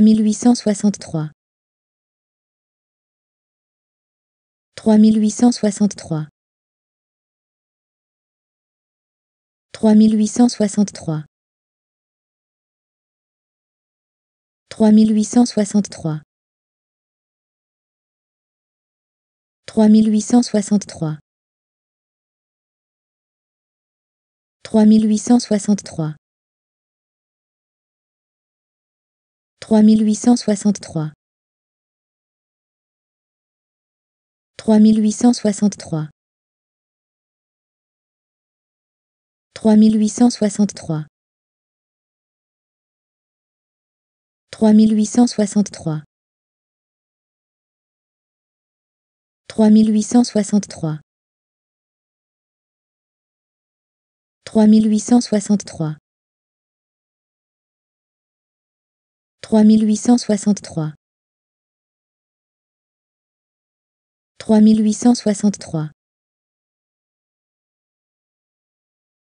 3863 3863 3863 3863 3863 3863 3863 3863 3863 3863 3863 3863 3863 3863